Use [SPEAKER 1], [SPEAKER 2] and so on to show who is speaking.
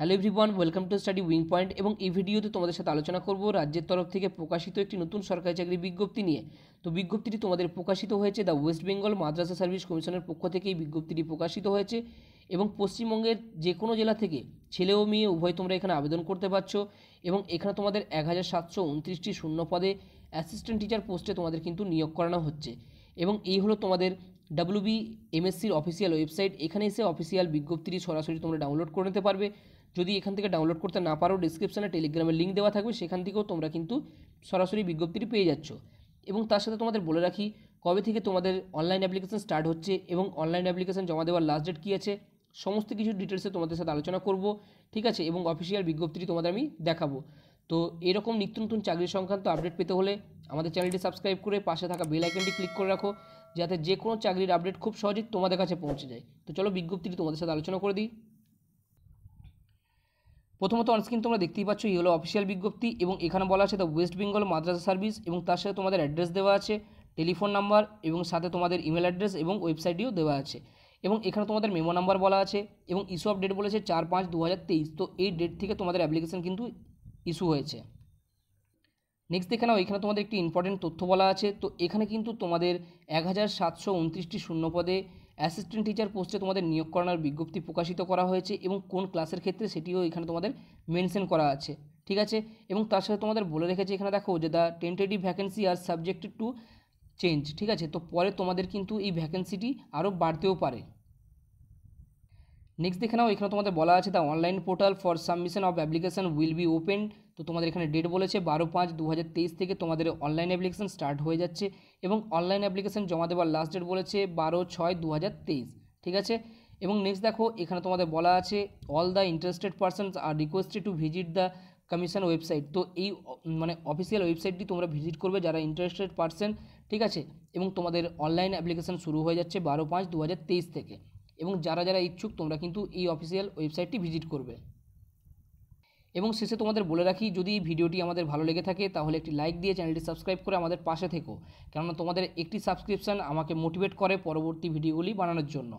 [SPEAKER 1] hello everyone welcome to Study Wing Point এবং এই ভিডিওতে তোমাদের সাথে আলোচনা করব রাজ্যের তরফ থেকে প্রকাশিত একটি নতুন সরকারি চাকরি বিজ্ঞপ্তি নিয়ে তো বিজ্ঞপ্তিটি তোমাদের প্রকাশিত হয়েছে the West Bengal Madrasah service কমিশনের পক্ষ থেকে এই বিজ্ঞপ্তিটি প্রকাশিত হয়েছে এবং পশ্চিমবঙ্গের যে কোনো জেলা থেকে ছেলে ও মেয়ে উভয় তোমরা এখানে আবেদন করতে পারছ এবং এখানে তোমাদের এক হাজার সাতশো উনত্রিশটি শূন্য পদে অ্যাসিস্ট্যান্ট টিচার পোস্টে তোমাদের কিন্তু নিয়োগ করানো হচ্ছে এবং এই হলো তোমাদের ডাব্লিউবি এমএসসির অফিসিয়াল ওয়েবসাইট এখানে এসে অফিসিয়াল বিজ্ঞপ্তিটি সরাসরি তোমরা ডাউনলোড করে নিতে পারবে যদি এখান থেকে ডাউনলোড করতে না পারো ডিসক্রিপশানে টেলিগ্রামের লিঙ্ক দেওয়া থাকবে সেখান থেকেও তোমরা কিন্তু সরাসরি বিজ্ঞপ্তিটি পেয়ে যাচ্ছ এবং তার সাথে তোমাদের বলে রাখি কবে থেকে তোমাদের অনলাইন অ্যাপ্লিকেশান স্টার্ট হচ্ছে এবং অনলাইন অ্যাপ্লিকেশান জমা দেওয়ার লাস্ট ডেট কী আছে সমস্ত কিছু ডিটেলসে তোমাদের সাথে আলোচনা করব ঠিক আছে এবং অফিসিয়াল বিজ্ঞপ্তিটি তোমাদের আমি দেখাবো তো এরকম নিত্য নতুন চাকরি সংক্রান্ত আপডেট পেতে হলে আমাদের চ্যানেলটি সাবস্ক্রাইব করে পাশে থাকা বেল আইকনটি ক্লিক করে রাখো যাতে যে কোনো চাকরির আপডেট খুব সহজেই তোমাদের কাছে পৌঁছে যায় তো চলো বিজ্ঞপ্তিটি তোমাদের সাথে আলোচনা করে দিই প্রথমত অনস্ক্রিন তোমরা দেখতেই পাচ্ছ এই হলো অফিসিয়াল বিজ্ঞপ্তি এবং এখানে বলা আছে the West Bengal Madrasah service এবং তার সাথে তোমাদের অ্যাড্রেস দেওয়া আছে টেলিফোন নাম্বার এবং সাথে তোমাদের ইমেল অ্যাড্রেস এবং ওয়েবসাইটটিও দেওয়া আছে এবং এখানে তোমাদের মেমো নাম্বার বলা আছে এবং ইস্যু অফ ডেট বলেছে চার পাঁচ দু তো এই ডেট থেকে তোমাদের অ্যাপ্লিকেশান কিন্তু ইস্যু হয়েছে নেক্সট দেখে নাও এখানে তোমাদের একটি ইম্পর্টেন্ট তথ্য বলা আছে তো এখানে কিন্তু তোমাদের এক হাজার সাতশো উনত্রিশটি শূন্য পদে অ্যাসিস্ট্যান্ট টিচার পোস্টে তোমাদের নিয়োগ করানোর বিজ্ঞপ্তি প্রকাশিত করা হয়েছে এবং কোন ক্লাসের ক্ষেত্রে সেটিও এখানে তোমাদের মেনশন করা আছে ঠিক আছে এবং তার সাথে তোমাদের বলে রেখেছে এখানে দেখো যে the tentative vacancy are subjected to change ঠিক আছে তো পরে তোমাদের কিন্তু এই ভ্যাকেন্সিটি আরও বাড়তেও পারে নেক্সট দেখে নাও এখানে তোমাদের বলা আছে the online portal for submission of application will be open তো তোমাদের এখানে ডেট বলেছে বারো পাঁচ দু থেকে তোমাদের অনলাইন অ্যাপ্লিকেশন স্টার্ট হয়ে যাচ্ছে এবং অনলাইন অ্যাপ্লিকেশন জমা দেওয়ার লাস্ট ডেট বলেছে বারো ছয় দু ঠিক আছে এবং নেক্সট দেখো এখানে তোমাদের বলা আছে all the interested persons are requested to visit the commission website তো এই মানে অফিসিয়াল ওয়েবসাইটটি তোমরা ভিজিট করবে যারা ইন্টারেস্টেড পার্সন ঠিক আছে এবং তোমাদের অনলাইন অ্যাপ্লিকেশন শুরু হয়ে যাচ্ছে বারো পাঁচ দু থেকে এবং যারা যারা ইচ্ছুক তোমরা কিন্তু এই অফিসিয়াল ওয়েবসাইটটি ভিজিট করবে এবং শেষে তোমাদের বলে রাখি যদি ভিডিওটি আমাদের ভালো লেগে থাকে তাহলে একটি লাইক দিয়ে চ্যানেলটি সাবস্ক্রাইব করে আমাদের পাশে থেকো কেননা তোমাদের একটি সাবস্ক্রিপশান আমাকে মোটিভেট করে পরবর্তী ভিডিওগুলি বানানোর জন্য